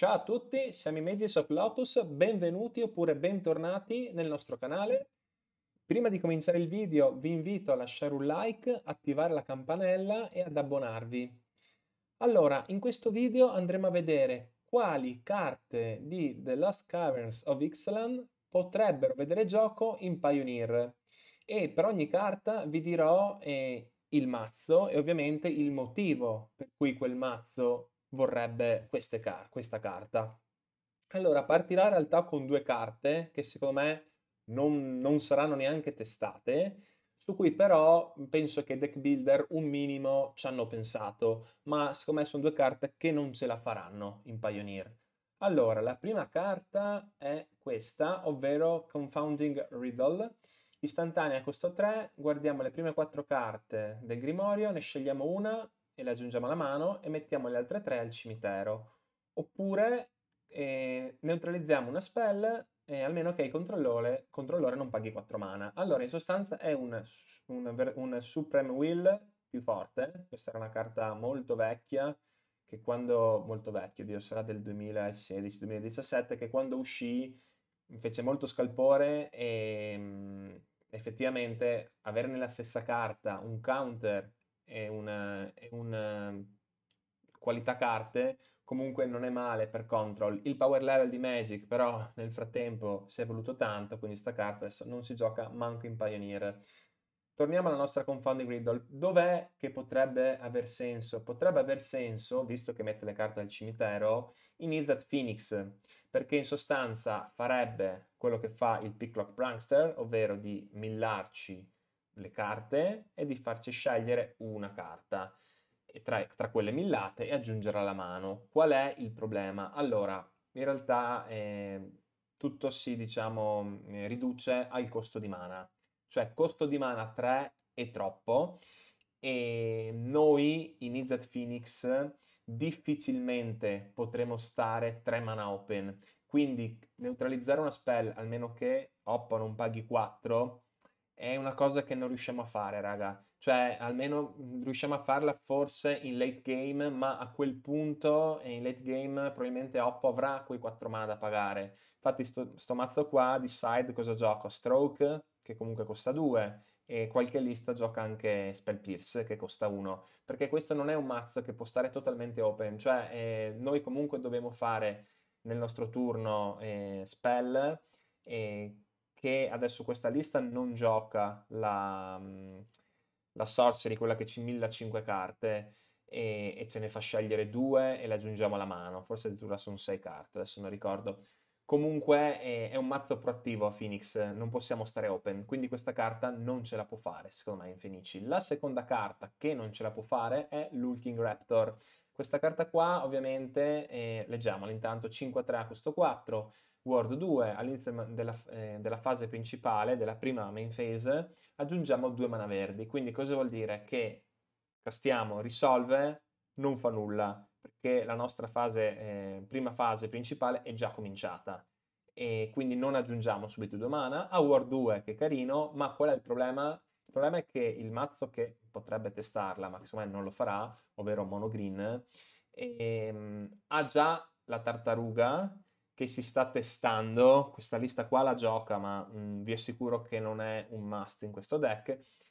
Ciao a tutti, siamo i Mages of Lotus, benvenuti oppure bentornati nel nostro canale. Prima di cominciare il video vi invito a lasciare un like, attivare la campanella e ad abbonarvi. Allora, in questo video andremo a vedere quali carte di The Last Caverns of Ixalan potrebbero vedere gioco in Pioneer e per ogni carta vi dirò eh, il mazzo e ovviamente il motivo per cui quel mazzo vorrebbe car- questa carta. Allora, partirà in realtà con due carte che secondo me non, non, saranno neanche testate, su cui però penso che i deck builder un minimo ci hanno pensato, ma secondo me sono due carte che non ce la faranno in Pioneer. Allora, la prima carta è questa, ovvero Confounding Riddle. Istantanea, costo 3, guardiamo le prime 4 carte del Grimorio, ne scegliamo una, e le aggiungiamo alla mano e mettiamo le altre tre al cimitero. Oppure eh, neutralizziamo una spell e almeno che il controllore, controllore, non paghi 4 mana. Allora, in sostanza è un, un, un, Supreme Will più forte. Questa era una carta molto vecchia, che quando... molto vecchia, Dio sarà del 2016-2017, che quando uscì fece molto scalpore e mm, effettivamente avere nella stessa carta un counter è una, è una ehm, qualità carte, comunque non è male per control. Il power level di Magic però nel frattempo si è evoluto tanto, quindi sta carta adesso non si gioca manco in Pioneer. Torniamo alla nostra confounding riddle. Dov'è che potrebbe aver senso? Potrebbe aver senso, visto che mette le carte al cimitero, in inizia Phoenix, perché in sostanza farebbe quello che fa il Picklock Prankster, ovvero di millarci le carte e di farci scegliere una carta tra, tra quelle millate e aggiungerla alla mano. Qual è il problema? Allora, in realtà eh, tutto si diciamo, eh, riduce al costo di mana, cioè costo di mana 3 è troppo e noi in Izzat Phoenix difficilmente potremo stare 3 mana open, quindi neutralizzare una spell almeno che Oppo non paghi 4 è una cosa che non riusciamo a fare, raga. Cioè, almeno mm, riusciamo a farla forse in late game, ma a quel punto in late game probabilmente Oppo avrà quei 4 mana da pagare. Infatti sto, sto mazzo qua, decide cosa gioco. Stroke, che comunque costa 2, e qualche lista gioca anche Spell Pierce, che costa 1. Perché questo non è un mazzo che può stare totalmente open. Cioè, eh, noi comunque dobbiamo fare nel nostro turno eh, Spell... E che adesso questa lista non gioca la, mm, la sorcery, quella che ci milla 5 carte, e, e, ce ne fa scegliere due e le aggiungiamo alla mano. Forse addirittura sono 6 carte, adesso non ricordo. Comunque è, è un mazzo proattivo a Phoenix, non possiamo stare open, quindi questa carta non ce la può fare, secondo me, in Fenici. La seconda carta che non ce la può fare è Lulking Raptor questa carta qua ovviamente, eh, leggiamola intanto, 5 a 3 a costo 4, Ward 2 all'inizio della, eh, della, fase principale, della prima main phase, aggiungiamo due mana verdi. Quindi cosa vuol dire? Che castiamo, risolve, non fa nulla, perché la nostra fase, eh, prima fase principale è già cominciata. E quindi non aggiungiamo subito due mana. A Ward 2 che è carino, ma qual è il problema? Il problema è che il mazzo che potrebbe testarla, ma che secondo me non lo farà, ovvero Mono Green, ehm, ha già la tartaruga che si sta testando, questa lista qua la gioca, ma mh, mm, vi assicuro che non è un must in questo deck.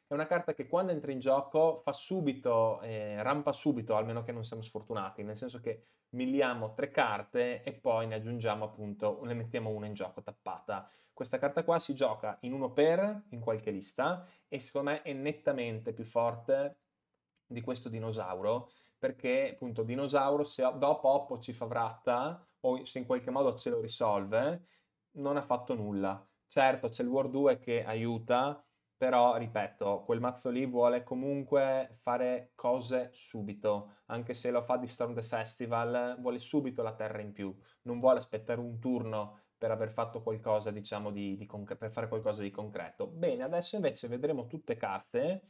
È una carta che quando entra in gioco fa subito, eh, rampa subito, almeno che non siamo sfortunati, nel senso che milliamo tre carte e poi ne aggiungiamo appunto, ne mettiamo una in gioco tappata. Questa carta qua si gioca in uno per, in qualche lista, e secondo me è nettamente più forte di questo dinosauro, perché appunto dinosauro se dopo Oppo ci fa vratta, o se in qualche modo ce lo risolve, non ha fatto nulla. Certo c'è il War 2 che aiuta, però ripeto, quel mazzo lì vuole comunque fare cose subito, anche se lo fa di Storm the Festival, vuole subito la terra in più, non vuole aspettare un turno per aver fatto qualcosa, diciamo, di, di conc- per fare qualcosa di concreto. Bene, adesso invece vedremo tutte carte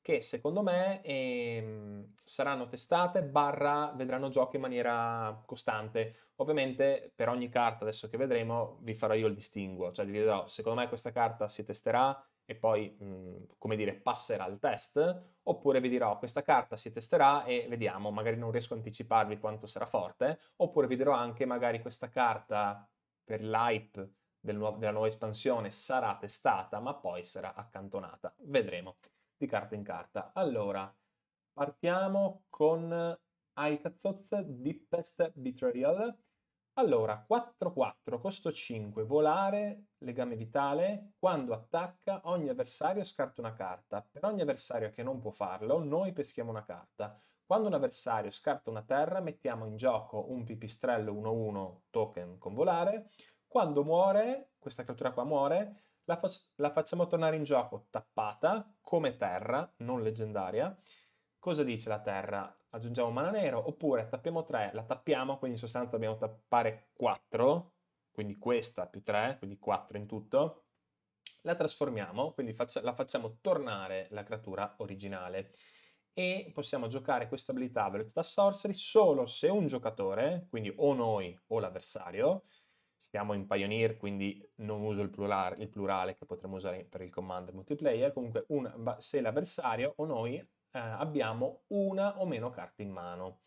che secondo me ehm, saranno testate barra vedranno gioco in maniera costante. Ovviamente per ogni carta adesso che vedremo vi farò io il distinguo, cioè vi dirò secondo me questa carta si testerà e poi, mh, mhmm, come dire, passerà il test, oppure vi dirò questa carta si testerà e vediamo, magari non riesco a anticiparvi quanto sarà forte, oppure vi dirò anche magari questa carta per l'hype del nu- della nuova espansione sarà testata, ma poi sarà accantonata. Vedremo di carta in carta. Allora, partiamo con ah, di Pest Betrayal allora, 4-4, costo 5, volare, legame vitale, quando attacca ogni avversario scarta una carta. Per ogni avversario che non può farlo, noi peschiamo una carta. Quando un avversario scarta una terra, mettiamo in gioco un pipistrello 1-1 token con volare. Quando muore, questa creatura qua muore, la, fac la facciamo tornare in gioco tappata, come terra, non leggendaria, cosa dice la terra? Aggiungiamo mana nero oppure tappiamo 3, la tappiamo, quindi in sostanza dobbiamo tappare 4, quindi questa più 3, quindi 4 in tutto. La trasformiamo, quindi faccia, la facciamo tornare la creatura originale e possiamo giocare questa abilità velocità sorcery solo se un giocatore, quindi o noi o l'avversario, siamo in Pioneer, quindi non uso il plurale, il plurale che potremmo usare per il commander multiplayer, comunque un, se l'avversario o noi eh, abbiamo una o meno carte in mano.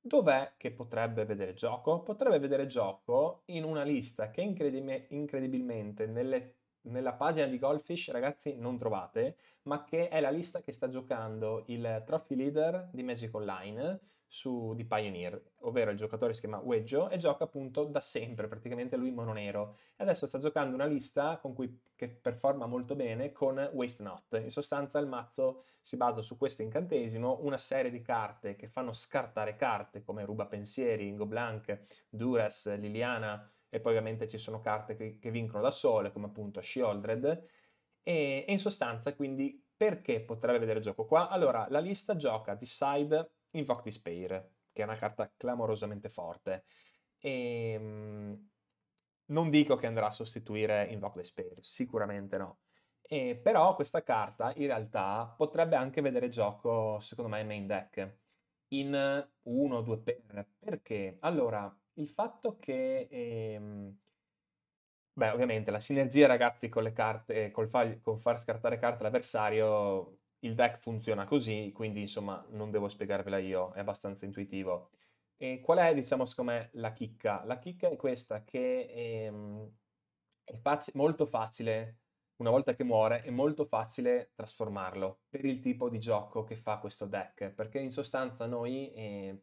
Dov'è che potrebbe vedere gioco? Potrebbe vedere gioco in una lista che incredibilmente nelle, nella pagina di Goldfish, ragazzi, non trovate, ma che è la lista che sta giocando il Trophy Leader di Magic Online, su, di Pioneer, ovvero il giocatore si chiama Weggio e gioca appunto da sempre, praticamente lui mononero. E adesso sta giocando una lista cui, che performa molto bene con Waste Not. In sostanza il mazzo si basa su questo incantesimo, una serie di carte che fanno scartare carte come Ruba Pensieri, Ingo Blank, Duras, Liliana e poi ovviamente ci sono carte che, che vincono da sole come appunto Shieldred. E, e in sostanza quindi perché potrebbe vedere gioco qua? Allora, la lista gioca Decide Invoke Despair, che è una carta clamorosamente forte. E ehm, non dico che andrà a sostituire Invoke Despair, sicuramente no. E, però questa carta in realtà potrebbe anche vedere gioco, secondo me, in main deck in 1 o 2 per. Perché? Allora, il fatto che... Ehm, beh, ovviamente la sinergia, ragazzi, con le carte, col, fa, con far scartare carte all'avversario il deck funziona così, quindi insomma non devo spiegarvela io, è abbastanza intuitivo. E qual è, diciamo, secondo me la chicca? La chicca è questa, che ehm, è faci- molto facile, una volta che muore, è molto facile trasformarlo per il tipo di gioco che fa questo deck, perché in sostanza noi... Eh,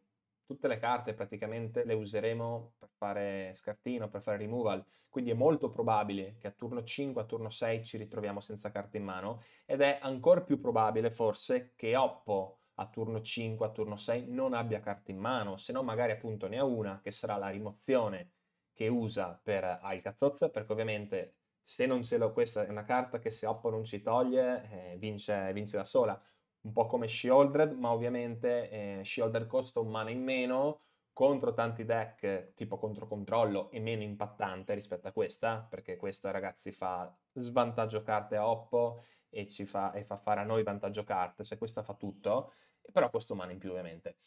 tutte le carte praticamente le useremo per fare scartino, per fare removal, quindi è molto probabile che a turno 5, a turno 6 ci ritroviamo senza carte in mano ed è ancora più probabile forse che Oppo a turno 5, a turno 6 non abbia carte in mano, se no magari appunto ne ha una che sarà la rimozione che usa per Alcazoz, ah, perché ovviamente se non ce l'ho questa è una carta che se Oppo non ci toglie eh, vince, vince da sola un po' come Shieldred, ma ovviamente eh, Shieldred costa un mana in meno contro tanti deck tipo contro controllo è meno impattante rispetto a questa, perché questa ragazzi fa svantaggio carte a Oppo e, ci fa, e fa fare a noi vantaggio carte, cioè questa fa tutto, però costa un mana in più ovviamente.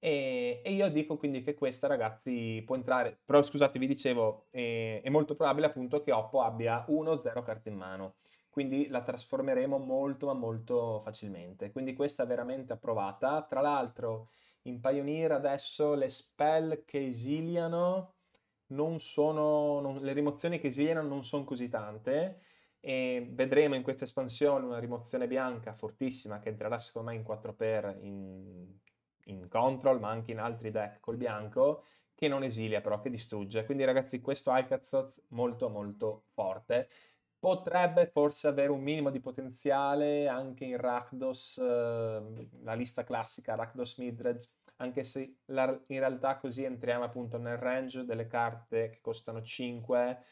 E, e, io dico quindi che questa, ragazzi, può entrare. Però scusate, vi dicevo, è, eh, è molto probabile appunto che Oppo abbia 1-0 carte in mano quindi la trasformeremo molto ma molto facilmente. Quindi questa è veramente approvata. Tra l'altro in Pioneer adesso le spell che esiliano non sono, non, le rimozioni che esiliano non sono così tante e vedremo in questa espansione una rimozione bianca fortissima che entrerà secondo me in 4x in, in control ma anche in altri deck col bianco che non esilia però che distrugge quindi ragazzi questo Alcatraz molto molto forte Potrebbe forse avere un minimo di potenziale anche in Rakdos, eh, la lista classica Rakdos Midrange, anche se la, in realtà così entriamo appunto nel range delle carte che costano 5,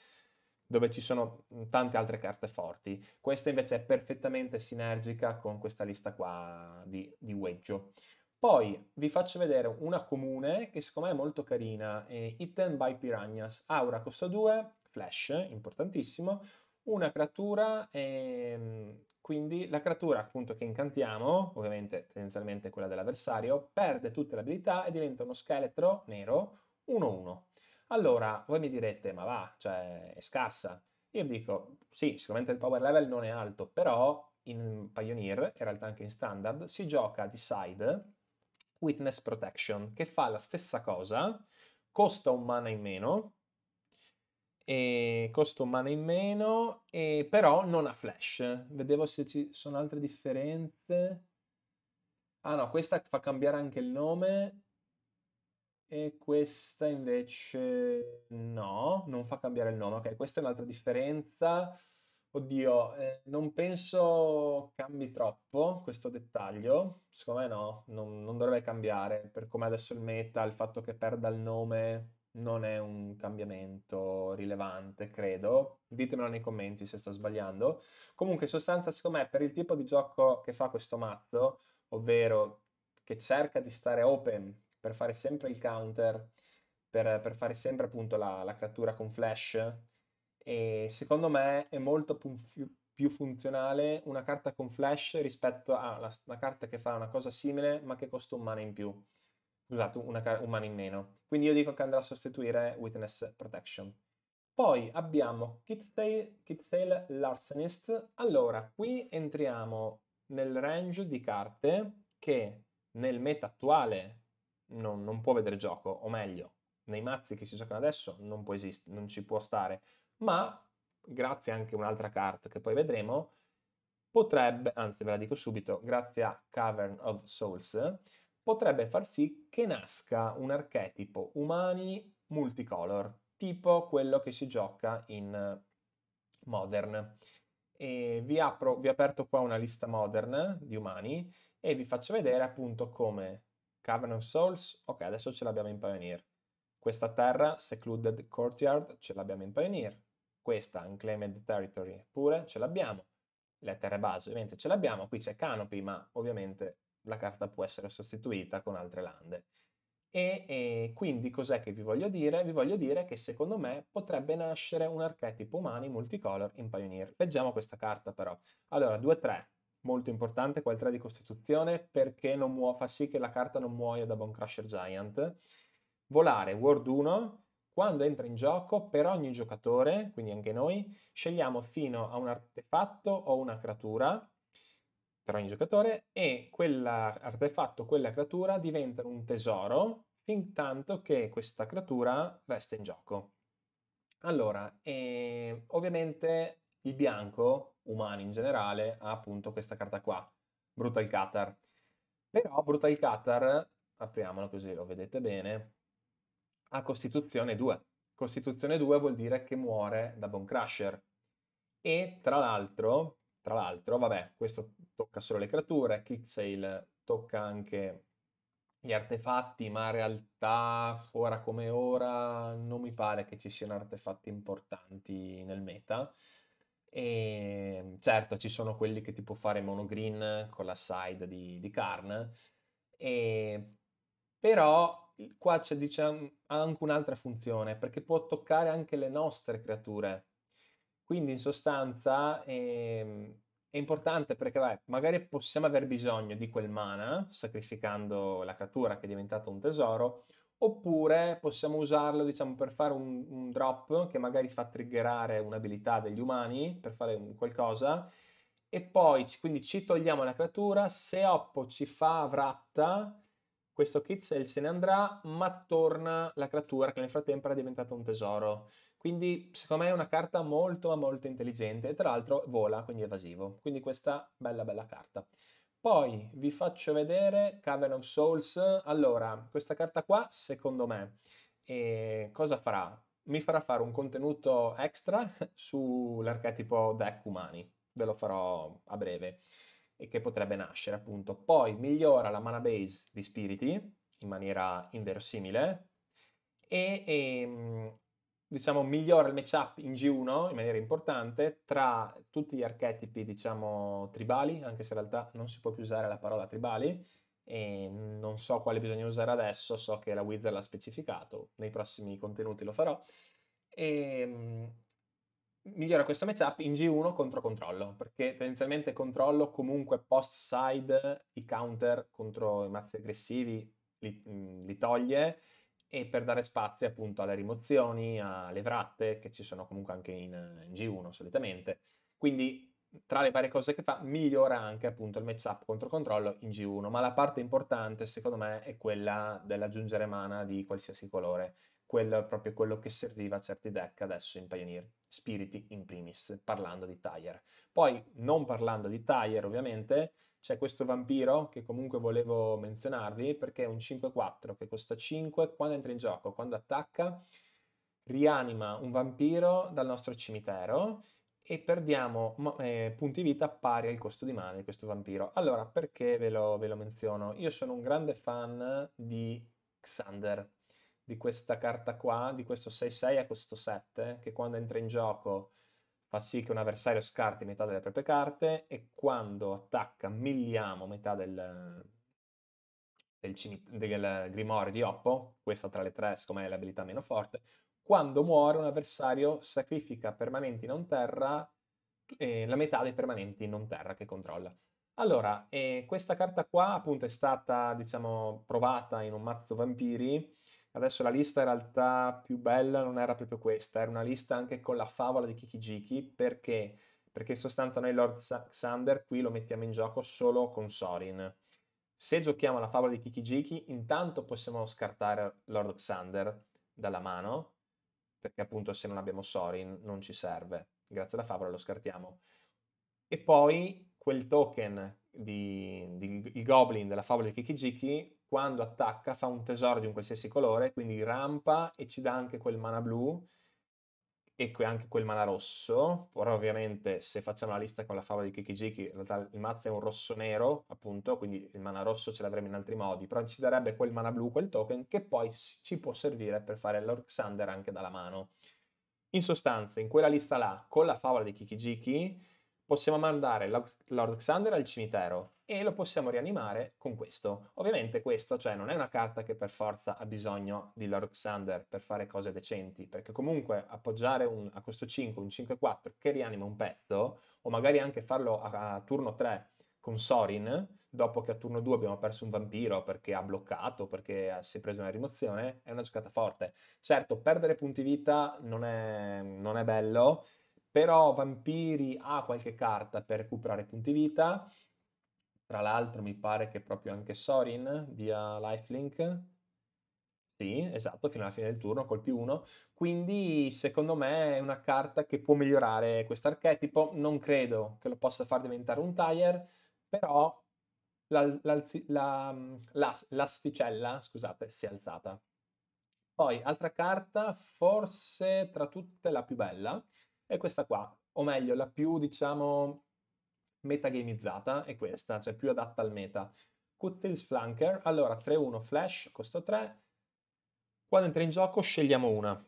dove ci sono tante altre carte forti. Questa invece è perfettamente sinergica con questa lista qua di, di Weggio. Poi vi faccio vedere una comune che secondo me è molto carina, è eh, Eaten by Piranhas, aura costa 2, flash, importantissimo, una creatura, e, ehm, quindi la creatura appunto che incantiamo, ovviamente tendenzialmente quella dell'avversario, perde tutte le abilità e diventa uno scheletro nero 1-1. Allora, voi mi direte, ma va, cioè è scarsa. Io vi dico, sì, sicuramente il power level non è alto, però in Pioneer, in realtà anche in Standard, si gioca di side Witness Protection, che fa la stessa cosa, costa un mana in meno, e eh, costo mana in meno, e eh, però non ha flash. Vedevo se ci sono altre differenze. Ah no, questa fa cambiare anche il nome e questa invece no, non fa cambiare il nome. Ok, questa è un'altra differenza. Oddio, eh, non penso cambi troppo questo dettaglio. Secondo me no, non, non dovrebbe cambiare per come adesso il meta, il fatto che perda il nome non è un cambiamento rilevante, credo. Ditemelo nei commenti se sto sbagliando. Comunque, in sostanza, secondo me, per il tipo di gioco che fa questo mazzo, ovvero che cerca di stare open per fare sempre il counter, per, per fare sempre appunto la, la, creatura con flash, e secondo me è molto più, più funzionale una carta con flash rispetto a una carta che fa una cosa simile ma che costa un mana in più scusate, esatto, una, un mano in meno. Quindi io dico che andrà a sostituire Witness Protection. Poi abbiamo Kitsale, Kitsale Larsenist. Allora, qui entriamo nel range di carte che nel meta attuale non, non può vedere gioco, o meglio, nei mazzi che si giocano adesso non può esistere, non ci può stare, ma grazie anche a un'altra carta che poi vedremo, potrebbe, anzi ve la dico subito, grazie a Cavern of Souls, potrebbe far sì che nasca un archetipo umani multicolor, tipo quello che si gioca in eh, Modern. E vi, apro, vi aperto qua una lista Modern eh, di umani e vi faccio vedere appunto come Cavern of Souls, ok adesso ce l'abbiamo in Pioneer, questa terra, Secluded Courtyard, ce l'abbiamo in Pioneer, questa, Unclaimed Territory, pure ce l'abbiamo, le terre base ovviamente ce l'abbiamo, qui c'è Canopy ma ovviamente la carta può essere sostituita con altre lande. E, e, quindi cos'è che vi voglio dire? Vi voglio dire che secondo me potrebbe nascere un archetipo umani multicolor in Pioneer. Leggiamo questa carta però. Allora, 2-3, molto importante quel 3 di costituzione perché muo- fa sì che la carta non muoia da Bone Crusher Giant. Volare, World 1, quando entra in gioco per ogni giocatore, quindi anche noi, scegliamo fino a un artefatto o una creatura per ogni giocatore e quell'artefatto, quella creatura diventano un tesoro fin tanto che questa creatura resta in gioco. Allora, eh, ovviamente il bianco, umani in generale, ha appunto questa carta qua, Brutal Qatar. Però Brutal Qatar, apriamolo così lo vedete bene, ha Costituzione 2. Costituzione 2 vuol dire che muore da Bone Crusher. E tra l'altro tra l'altro, vabbè, questo tocca solo le creature, Kicksale tocca anche gli artefatti, ma in realtà ora come ora non mi pare che ci siano artefatti importanti nel meta. E ehm, certo, ci sono quelli che ti può fare mono green con la side di, di Karn, e... Ehm, però qua c'è diciamo, anche un'altra funzione perché può toccare anche le nostre creature. Quindi in sostanza ehm, è importante perché vai, magari possiamo aver bisogno di quel mana sacrificando la creatura che è diventata un tesoro, oppure possiamo usarlo diciamo, per fare un, un, drop che magari fa triggerare un'abilità degli umani per fare qualcosa e poi quindi ci togliamo la creatura, se Oppo ci fa vratta questo Kitzel se ne andrà ma torna la creatura che nel frattempo era diventata un tesoro. Quindi secondo me è una carta molto ma molto intelligente e tra l'altro vola, quindi evasivo. Quindi questa bella bella carta. Poi vi faccio vedere Cavern of Souls. Allora, questa carta qua, secondo me, eh, cosa farà? Mi farà fare un contenuto extra sull'archetipo deck umani. Ve lo farò a breve e che potrebbe nascere appunto. Poi migliora la mana base di spiriti in maniera inverosimile e, e ehm, diciamo, migliora il matchup in G1 in maniera importante tra tutti gli archetipi, diciamo, tribali, anche se in realtà non si può più usare la parola tribali, e non so quale bisogna usare adesso, so che la Wizard l'ha specificato, nei prossimi contenuti lo farò, e ehm, migliora questo matchup in G1 contro controllo, perché tendenzialmente controllo comunque post-side i counter contro i mazzi aggressivi li, li toglie, e per dare spazio appunto alle rimozioni, alle vratte che ci sono comunque anche in, in G1 solitamente. Quindi tra le varie cose che fa migliora anche appunto il matchup contro controllo in G1, ma la parte importante secondo me è quella dell'aggiungere mana di qualsiasi colore, quello, è proprio quello che serviva a certi deck adesso in Pioneer, Spiriti in primis, parlando di Tire. Poi non parlando di Tire ovviamente, c'è questo vampiro che comunque volevo menzionarvi perché è un 5-4 che costa 5 quando entra in gioco, quando attacca, rianima un vampiro dal nostro cimitero e perdiamo eh, punti vita pari al costo di mana di questo vampiro. Allora, perché ve lo, ve lo menziono? Io sono un grande fan di Xander, di questa carta qua, di questo 6-6 a costo 7, che quando entra in gioco fa sì che un avversario scarti metà delle proprie carte e quando attacca milliamo metà del, del, cimit- del grimorio di Oppo, questa tra le tre siccome è l'abilità meno forte, quando muore un avversario sacrifica permanenti non terra, eh, la metà dei permanenti non terra che controlla. Allora, eh, questa carta qua appunto è stata, diciamo, provata in un mazzo vampiri, Adesso la lista in realtà più bella non era proprio questa, era una lista anche con la favola di Kikijiki, perché? Perché in sostanza noi Lord Xander qui lo mettiamo in gioco solo con Sorin. Se giochiamo la favola di Kikijiki, intanto possiamo scartare Lord Xander dalla mano, perché appunto se non abbiamo Sorin non ci serve. Grazie alla favola lo scartiamo. E poi quel token di, di il goblin della favola di Kikijiki quando attacca fa un tesoro di un qualsiasi colore, quindi rampa e ci dà anche quel mana blu e anche quel mana rosso. Ora ovviamente se facciamo la lista con la favola di Kikijiki, in realtà il mazzo è un rosso nero, appunto, quindi il mana rosso ce l'avremo in altri modi, però ci darebbe quel mana blu, quel token, che poi ci può servire per fare l'Orxander anche dalla mano. In sostanza, in quella lista là, con la favola di Kikijiki, possiamo mandare Lord Xander al cimitero, e lo possiamo rianimare con questo. Ovviamente questo, cioè, non è una carta che per forza ha bisogno di Loroxander per fare cose decenti, perché comunque appoggiare un, a questo 5 un 5-4 che rianima un pezzo, o magari anche farlo a, a turno 3 con Sorin, dopo che a turno 2 abbiamo perso un vampiro perché ha bloccato, perché si è preso una rimozione, è una giocata forte. Certo, perdere punti vita non è, non è bello, però Vampiri ha qualche carta per recuperare punti vita, tra l'altro mi pare che proprio anche Sorin dia lifelink. Sì, esatto, fino alla fine del turno col più uno. Quindi secondo me è una carta che può migliorare questo archetipo. Non credo che lo possa far diventare un tire, però mm, l'asticella, la, scusate, si è alzata. Poi, altra carta, forse tra tutte la più bella, è questa qua, o meglio, la più, diciamo, metagamizzata è questa, cioè più adatta al meta. Cocktails Flanker, allora 3-1 flash, costo 3. Quando entra in gioco scegliamo una.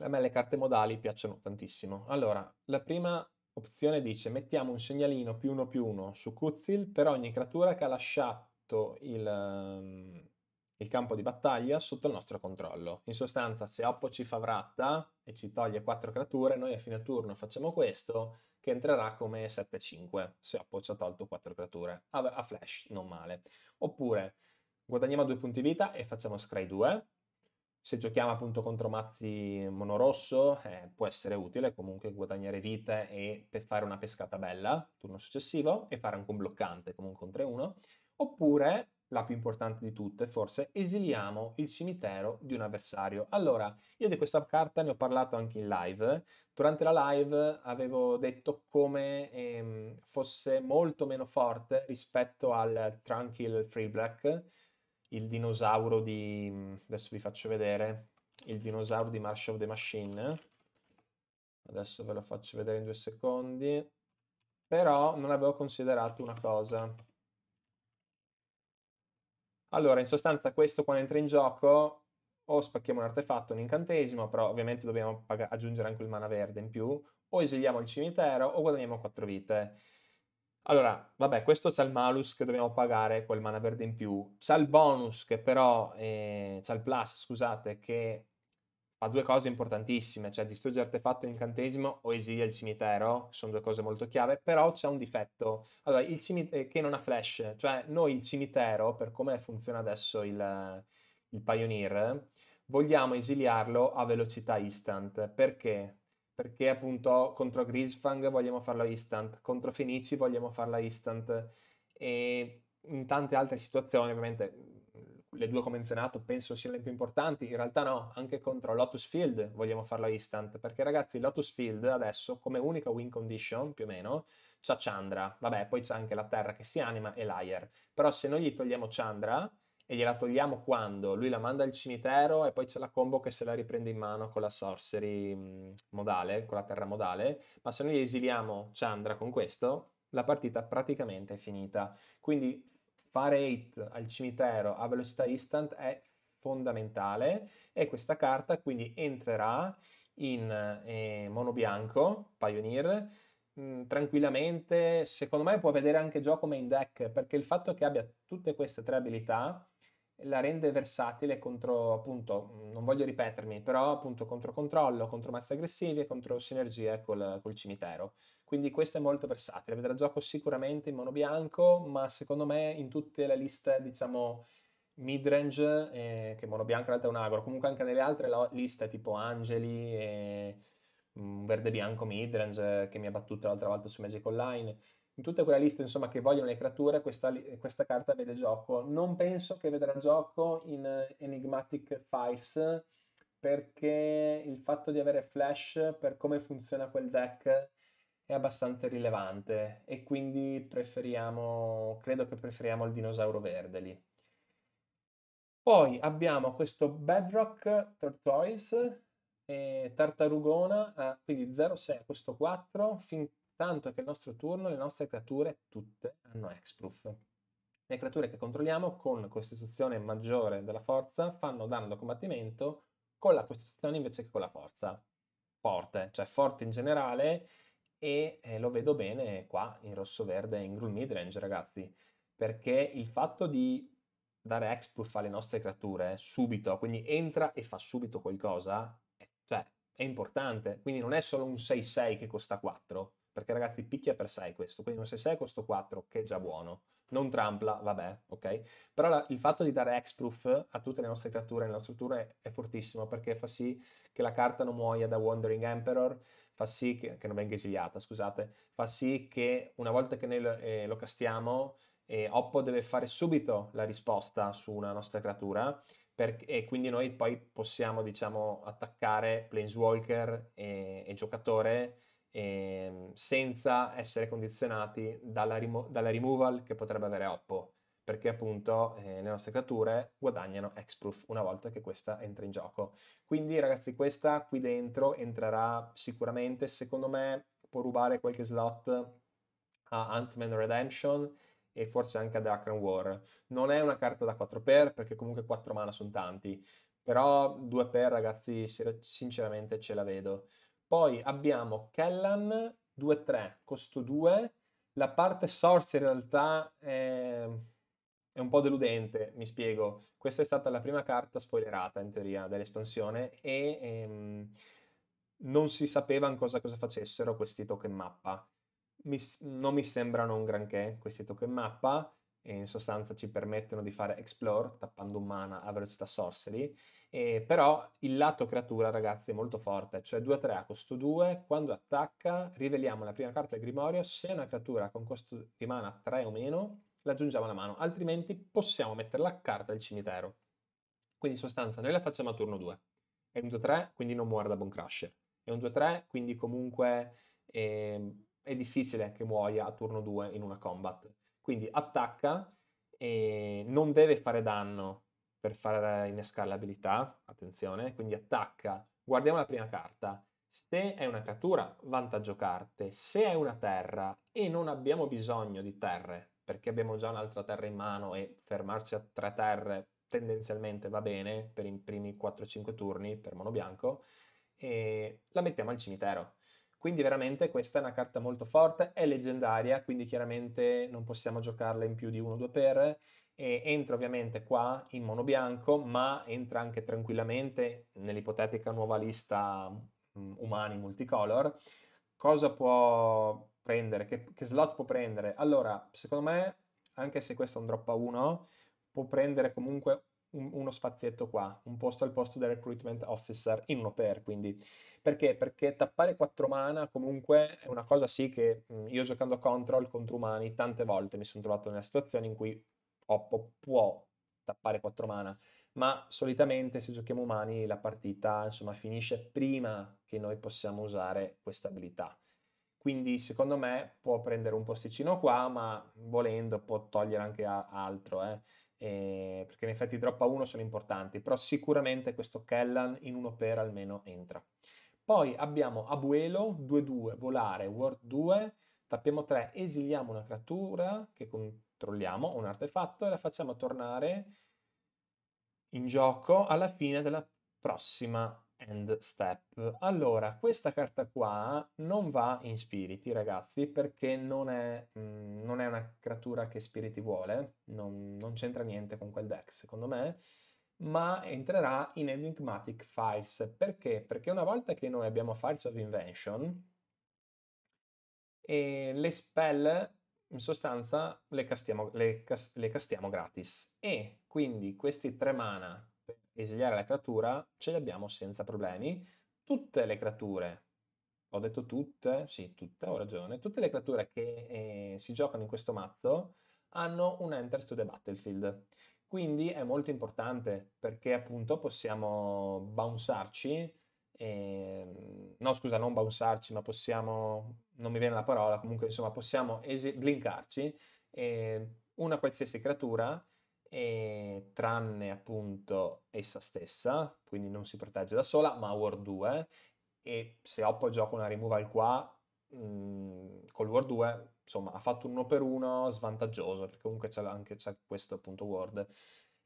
A me le carte modali piacciono tantissimo. Allora, la prima opzione dice mettiamo un segnalino più 1 più 1 su Kutzil per ogni creatura che ha lasciato il, ehm, il campo di battaglia sotto il nostro controllo. In sostanza, se Oppo ci fa vratta e ci toglie 4 creature, noi a fine turno facciamo questo che entrerà come 7-5 se appoggia tolto 4 creature, a, a flash non male. Oppure guadagniamo 2 punti vita e facciamo scry 2, se giochiamo appunto contro mazzi monorosso eh, può essere utile comunque guadagnare vite e per fare una pescata bella, turno successivo, e fare anche un bloccante comunque un 3-1, oppure la più importante di tutte, forse, esiliamo il cimitero di un avversario. Allora, io di questa carta ne ho parlato anche in live. Durante la live avevo detto come ehm, fosse molto meno forte rispetto al Tranquil Free Black, il dinosauro di... adesso vi faccio vedere, il dinosauro di Marsh of the Machine. Adesso ve lo faccio vedere in due secondi. Però non avevo considerato una cosa allora, in sostanza questo quando entra in gioco o spacchiamo un artefatto, un incantesimo, però ovviamente dobbiamo pag- aggiungere anche il mana verde in più, o esiliamo il cimitero o guadagniamo 4 vite. Allora, vabbè, questo c'è il malus che dobbiamo pagare col mana verde in più, c'è il bonus che però, eh, c'è il plus, scusate, che fa due cose importantissime, cioè distruggere artefatto e incantesimo o esilia il cimitero, sono due cose molto chiave, però c'è un difetto allora, cimit- eh, che non ha flash, cioè noi il cimitero, per come funziona adesso il, il Pioneer, vogliamo esiliarlo a velocità instant, perché? Perché appunto contro Grisfang vogliamo farlo instant, contro Fenici vogliamo farla instant e in tante altre situazioni ovviamente le due come menzionato penso siano le più importanti, in realtà no, anche contro Lotus Field vogliamo farlo instant, perché ragazzi Lotus Field adesso come unica win condition più o meno c'ha Chandra, vabbè poi c'è anche la Terra che si anima e Liar, però se noi gli togliamo Chandra e gliela togliamo quando? Lui la manda al cimitero e poi c'è la combo che se la riprende in mano con la sorcery mm, modale, con la terra modale, ma se noi esiliamo Chandra con questo, la partita praticamente è finita. Quindi fare hit al cimitero a velocità instant è fondamentale e questa carta quindi entrerà in eh, mono bianco, Pioneer, mm, tranquillamente, secondo me può vedere anche gioco come in deck, perché il fatto che abbia tutte queste tre abilità la rende versatile contro, appunto, mm, non voglio ripetermi, però appunto contro controllo, contro mazze aggressive e contro sinergie col, col cimitero quindi questa è molto versatile, vedrà gioco sicuramente in mono bianco, ma secondo me in tutte le liste, diciamo, midrange, eh, che mono bianco in realtà è un agro, comunque anche nelle altre liste tipo Angeli e mm, verde bianco midrange che mi ha battuto l'altra volta su Magic Online, in tutte quelle liste insomma che vogliono le creature, questa, questa, carta vede gioco. Non penso che vedrà gioco in Enigmatic Files perché il fatto di avere flash per come funziona quel deck è abbastanza rilevante e quindi preferiamo, credo che preferiamo il dinosauro verde lì. Poi abbiamo questo Bedrock Tortoise, e Tartarugona, ah, quindi 0,6 a questo 4, fin tanto che il nostro turno le nostre creature tutte hanno Hexproof. Le creature che controlliamo con costituzione maggiore della forza fanno danno da combattimento con la costituzione invece che con la forza. Forte, cioè forte in generale, e eh, lo vedo bene qua in rosso-verde in green midrange ragazzi perché il fatto di dare expluff alle nostre creature subito, quindi entra e fa subito qualcosa, eh, cioè è importante, quindi non è solo un 6-6 che costa 4, perché ragazzi picchia per 6 questo, quindi un 6-6 costa 4 che è già buono, non trampla, vabbè, ok? Però la, il fatto di dare expluff a tutte le nostre creature, nella struttura è, è fortissimo perché fa sì che la carta non muoia da Wandering Emperor, fa sì che, che non venga esiliata, scusate, fa sì che una volta che noi lo, eh, lo castiamo, eh, Oppo deve fare subito la risposta su una nostra creatura per, e quindi noi poi possiamo, diciamo, attaccare Planeswalker e, e giocatore ehm, senza essere condizionati dalla, remo- dalla removal che potrebbe avere Oppo perché appunto eh, le nostre creature guadagnano X-Proof una volta che questa entra in gioco. Quindi ragazzi questa qui dentro entrerà sicuramente, secondo me può rubare qualche slot a Huntsman Redemption e forse anche a Akron War. Non è una carta da 4 per perché comunque 4 mana sono tanti, però 2 per ragazzi sinceramente ce la vedo. Poi abbiamo Kellan 2-3, costo 2. La parte Source in realtà è è un po' deludente, mi spiego. Questa è stata la prima carta spoilerata, in teoria, dell'espansione e ehm, non si sapeva ancora cosa facessero questi token mappa. Mi, non mi sembrano un granché questi token mappa, in sostanza ci permettono di fare explore, tappando un mana, average sta sorcery, e però il lato creatura, ragazzi, è molto forte, cioè 2-3 a costo 2, quando attacca riveliamo la prima carta del Grimorio, se è una creatura con costo di mana 3 o meno, le aggiungiamo alla mano, altrimenti possiamo mettere la carta del cimitero. Quindi in sostanza noi la facciamo a turno 2. È un 2-3, quindi non muore da buon crusher. È un 2-3, quindi comunque è, ehm, è difficile che muoia a turno 2 in una combat. Quindi attacca e non deve fare danno per far innescare l'abilità, attenzione, quindi attacca. Guardiamo la prima carta. Se è una creatura, vantaggio carte. Se è una terra e non abbiamo bisogno di terre perché abbiamo già un'altra terra in mano e fermarci a tre terre tendenzialmente va bene per i primi 4-5 turni per mono bianco e la mettiamo al cimitero. Quindi veramente questa è una carta molto forte, è leggendaria, quindi chiaramente non possiamo giocarla in più di 1-2 per e entra ovviamente qua in mono bianco, ma entra anche tranquillamente nell'ipotetica nuova lista mm, umani multicolor. Cosa può prendere, che, che slot può prendere? Allora, secondo me, anche se questo è un drop a 1, può prendere comunque un, uno spazietto qua, un posto al posto del recruitment officer in un OPR, quindi. Perché? Perché tappare 4 mana comunque è una cosa sì che mh, mm, io giocando control contro umani tante volte mi sono trovato nella situazione in cui Oppo può tappare 4 mana, ma solitamente se giochiamo umani la partita insomma finisce prima che noi possiamo usare questa abilità. Quindi secondo me può prendere un posticino qua, ma volendo può togliere anche a altro, eh? e... perché in effetti i drop a 1 sono importanti, però sicuramente questo Kellan in un per almeno entra. Poi abbiamo Abuelo, 2-2, volare, Ward 2, tappiamo 3, esiliamo una creatura che controlliamo, un artefatto, e la facciamo tornare in gioco alla fine della prossima and Step. Allora, questa carta qua non va in spiriti, ragazzi, perché non è, mh, mm, non è una creatura che spiriti vuole, non, non c'entra niente con quel deck, secondo me, ma entrerà in Enigmatic Files. Perché? Perché una volta che noi abbiamo Files of Invention, e le spell in sostanza le castiamo, le, cas le castiamo gratis e quindi questi tre mana esiliare la creatura ce l'abbiamo senza problemi. Tutte le creature, ho detto tutte, sì tutte, ho ragione, tutte le creature che eh, si giocano in questo mazzo hanno un Enter to the Battlefield. Quindi è molto importante perché appunto possiamo bouncearci, eh, no scusa non bouncearci ma possiamo, non mi viene la parola, comunque insomma possiamo esi- blinkarci eh, una qualsiasi creatura eh, tranne appunto essa stessa, quindi non si protegge da sola, ma War 2 e se Oppo gioca una removal qua mh, mhmm, col War 2 insomma ha fatto uno per uno svantaggioso perché comunque c'è anche c'è questo appunto Ward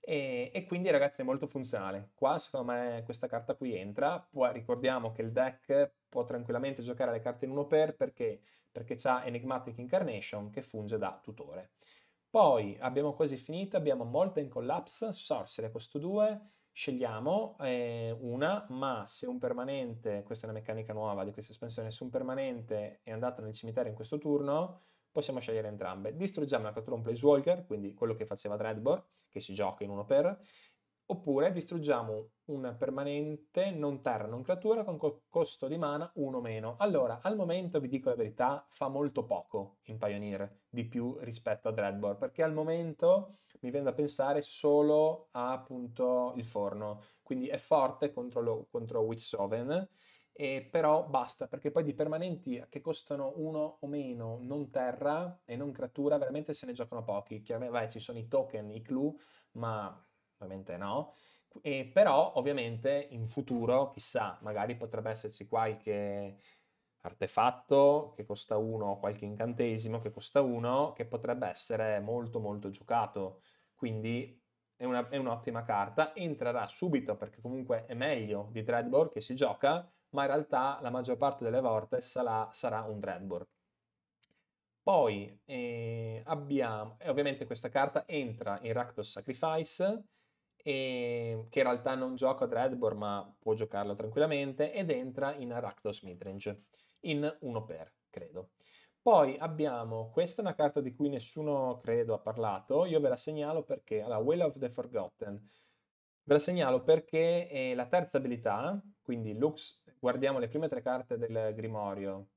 e, e, quindi ragazzi è molto funzionale qua secondo me questa carta qui entra Poi, ricordiamo che il deck può tranquillamente giocare le carte in uno per perché, perché c'ha Enigmatic Incarnation che funge da tutore poi abbiamo quasi finito, abbiamo Molten Collapse, Sorcerer, costo 2, scegliamo eh, una, ma se un permanente, questa è una meccanica nuova di questa espansione, se un permanente è andato nel cimitero in questo turno, possiamo scegliere entrambe. Distruggiamo la cattura un Planeswalker, quindi quello che faceva Dreadbore, che si gioca in 1 per, Oppure distruggiamo un permanente non terra non creatura con costo di mana 1 meno. Allora, al momento vi dico la verità, fa molto poco in Pioneer di più rispetto a Dreadbore, perché al momento mi viene da pensare solo a appunto il forno. Quindi è forte contro, lo, contro Witchsoven, e però basta, perché poi di permanenti che costano 1 o meno non terra e non creatura, veramente se ne giocano pochi. Chiaramente, vai, ci sono i token, i clue, ma Ovviamente no. E però, ovviamente, in futuro, chissà, magari potrebbe esserci qualche artefatto che costa uno, qualche incantesimo che costa uno, che potrebbe essere molto molto giocato. Quindi è, una, è un'ottima carta, entrerà subito perché comunque è meglio di Dreadbore che si gioca, ma in realtà la maggior parte delle volte sarà, sarà un Dreadbore. Poi eh, abbiamo, e ovviamente questa carta entra in Rakdos Sacrifice, e, che in realtà non gioca Dreadbore ma può giocarlo tranquillamente ed entra in Arachdos Midrange in 1 per, credo. Poi abbiamo, questa è una carta di cui nessuno credo ha parlato, io ve la segnalo perché, allora, Will of the Forgotten, ve la segnalo perché è la terza abilità, quindi Lux, guardiamo le prime tre carte del Grimorio,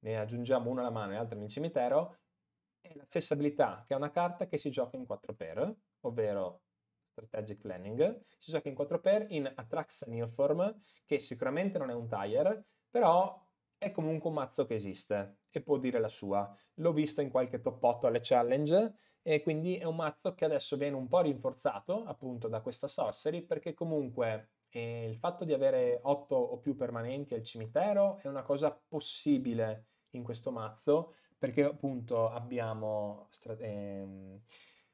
ne aggiungiamo una alla mano e l'altra nel cimitero, è la stessa abilità, che è una carta che si gioca in 4 per, ovvero strategic planning, si gioca in 4 pair in Atrax Neoform, che sicuramente non è un tire, però è comunque un mazzo che esiste e può dire la sua. L'ho visto in qualche top 8 alle challenge e quindi è un mazzo che adesso viene un po' rinforzato appunto da questa sorcery perché comunque eh, il fatto di avere 8 o più permanenti al cimitero è una cosa possibile in questo mazzo perché appunto abbiamo, ehm,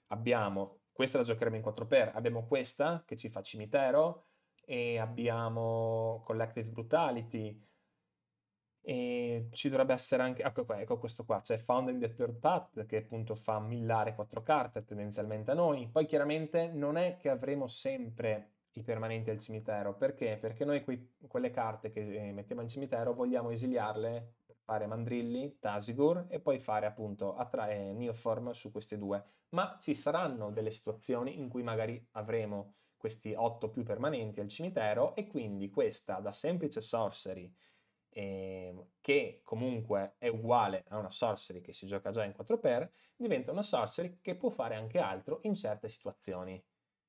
abbiamo questa la giocheremo in 4 per, abbiamo questa che ci fa cimitero e abbiamo collective brutality e ci dovrebbe essere anche, ecco, qua, ecco questo qua, c'è cioè Founding the Third Path che appunto fa millare quattro carte tendenzialmente a noi, poi chiaramente non è che avremo sempre i permanenti al cimitero, perché? Perché noi qui, quelle carte che eh, mettiamo al cimitero vogliamo esiliarle fare Mandrilli, Tasigur e poi fare appunto attra- eh, Neoform su questi due. Ma ci saranno delle situazioni in cui magari avremo questi otto più permanenti al cimitero e quindi questa da semplice sorcery eh, che comunque è uguale a una sorcery che si gioca già in 4x diventa una sorcery che può fare anche altro in certe situazioni.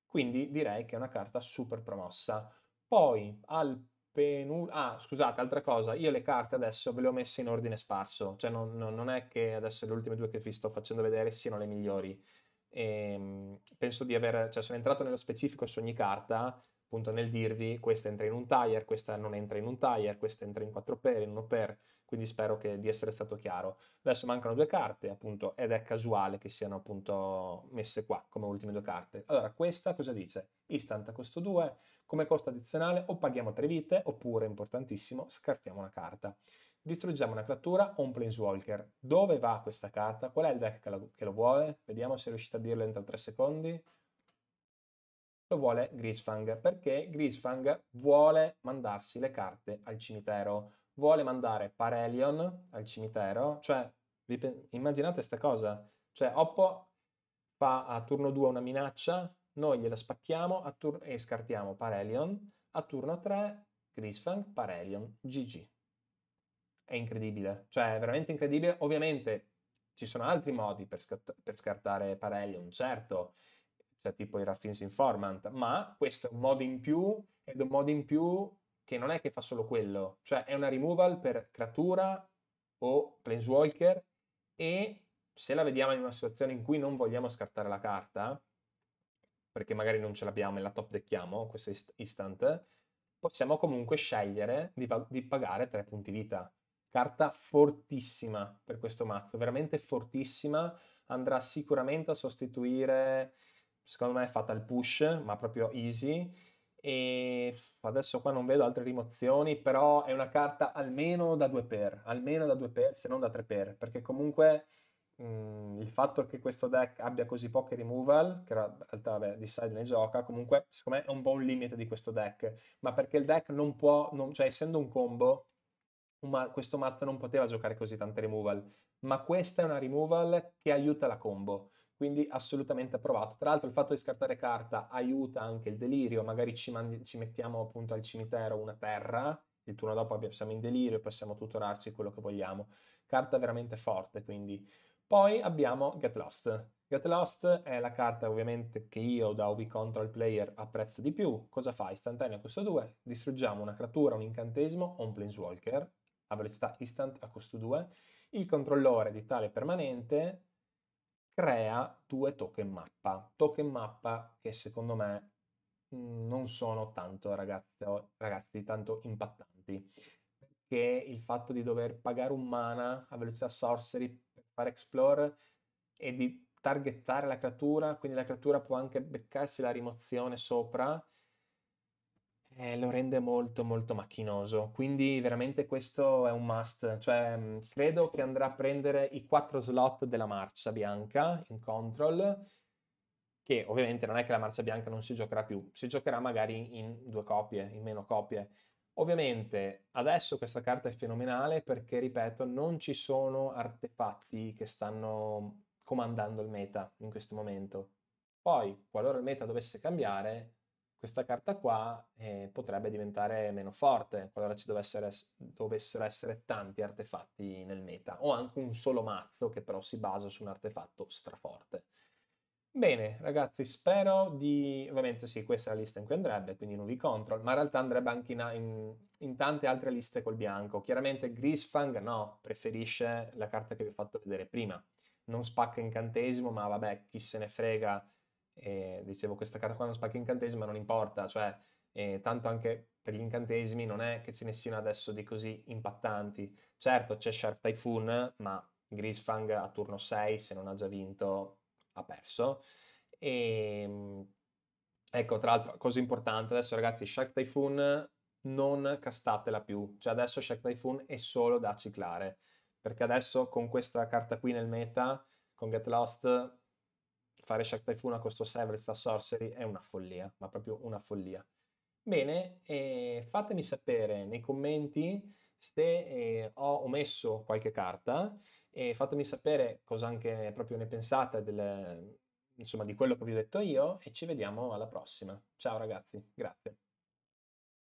Quindi direi che è una carta super promossa. Poi al penultima. Ah, scusate, altra cosa. Io le carte adesso ve le ho messe in ordine sparso. Cioè, non, non, non è che adesso le ultime due che vi sto facendo vedere siano le migliori. E ehm, penso di aver. Cioè, sono entrato nello specifico su ogni carta appunto nel dirvi questa entra in un tire, questa non entra in un tire, questa entra in 4 per, in 1 per, quindi spero che, di essere stato chiaro. Adesso mancano due carte, appunto, ed è casuale che siano appunto messe qua come ultime due carte. Allora, questa cosa dice? Instant a costo 2, come costo addizionale o paghiamo 3 vite, oppure, importantissimo, scartiamo una carta. Distruggiamo una creatura o un planeswalker. Dove va questa carta? Qual è il deck che lo, che lo vuole? Vediamo se riuscite a dirlo entro 3 secondi lo vuole Grisfang perché Grisfang vuole mandarsi le carte al cimitero, vuole mandare Parelion al cimitero, cioè immaginate questa cosa, cioè Oppo fa a turno 2 una minaccia, noi gliela spacchiamo e scartiamo Parelion, a turno 3 Grisfang, Parelion, GG. È incredibile, cioè è veramente incredibile, ovviamente ci sono altri modi per, per scartare Parelion, certo, cioè tipo i Raffins Informant, ma questo è un modo in più ed un modo in più che non è che fa solo quello, cioè è una removal per creatura o planeswalker e se la vediamo in una situazione in cui non vogliamo scartare la carta, perché magari non ce l'abbiamo e la top deckiamo, questo instant, possiamo comunque scegliere di, di pagare tre punti vita. Carta fortissima per questo mazzo, veramente fortissima, andrà sicuramente a sostituire secondo me è fatta il push, ma proprio easy. E adesso qua non vedo altre rimozioni, però è una carta almeno da 2 per, almeno da 2 per, se non da 3 per, perché comunque mh, mm, il fatto che questo deck abbia così poche removal, che in realtà vabbè, di side ne gioca, comunque secondo me è un buon limite di questo deck, ma perché il deck non può, non, cioè essendo un combo, ma questo mazzo non poteva giocare così tante removal, ma questa è una removal che aiuta la combo quindi assolutamente approvato. Tra l'altro il fatto di scartare carta aiuta anche il delirio, magari ci, mandi, ci mettiamo appunto al cimitero una terra, il turno dopo siamo in delirio e possiamo tutorarci quello che vogliamo. Carta veramente forte, quindi. Poi abbiamo Get Lost. Get Lost è la carta ovviamente che io da OV Control Player apprezzo di più. Cosa fa? Istantanea costo 2, distruggiamo una creatura, un incantesimo o un planeswalker a velocità instant a costo 2. Il controllore di tale permanente crea due token mappa. Token mappa che secondo me mhmm, non sono tanto ragazzo, ragazzi tanto impattanti perché il fatto di dover pagare un mana a velocità sorcery per fare explore e di targettare la creatura quindi la creatura può anche beccarsi la rimozione sopra eh, lo rende molto molto macchinoso. Quindi veramente questo è un must. Cioè, mm, credo che andrà a prendere i quattro slot della marcia bianca in control, che ovviamente non è che la marcia bianca non si giocherà più, si giocherà magari in due copie, in meno copie. Ovviamente adesso questa carta è fenomenale perché, ripeto, non ci sono artefatti che stanno comandando il meta in questo momento. Poi, qualora il meta dovesse cambiare, questa carta qua eh, potrebbe diventare meno forte qualora ci dovessero, dovessero essere tanti artefatti nel meta o anche un solo mazzo che però si basa su un artefatto straforte. Bene, ragazzi, spero di... Ovviamente sì, questa è la lista in cui andrebbe, quindi Nuvi Control, ma in realtà andrebbe anche in, in, in tante altre liste col bianco. Chiaramente Grisfang no, preferisce la carta che vi ho fatto vedere prima. Non spacca incantesimo, ma vabbè, chi se ne frega e dicevo, questa carta qua non spacca incantesimi, ma non importa, cioè eh, tanto anche per gli incantesimi non è che ce ne siano adesso di così impattanti. Certo c'è Shark Typhoon, ma Grisfang a turno 6, se non ha già vinto, ha perso. E, ehm, ecco, tra l'altro, cosa importante, adesso ragazzi, Shark Typhoon non castatela più, cioè adesso Shark Typhoon è solo da ciclare, perché adesso con questa carta qui nel meta, con Get Lost, fare Shark Typhoon a questo server sta sorcery è una follia, ma proprio una follia. Bene, eh, fatemi sapere nei commenti se eh, ho omesso qualche carta e fatemi sapere cosa anche proprio ne pensate del, insomma, di quello che vi ho detto io e ci vediamo alla prossima. Ciao ragazzi, grazie.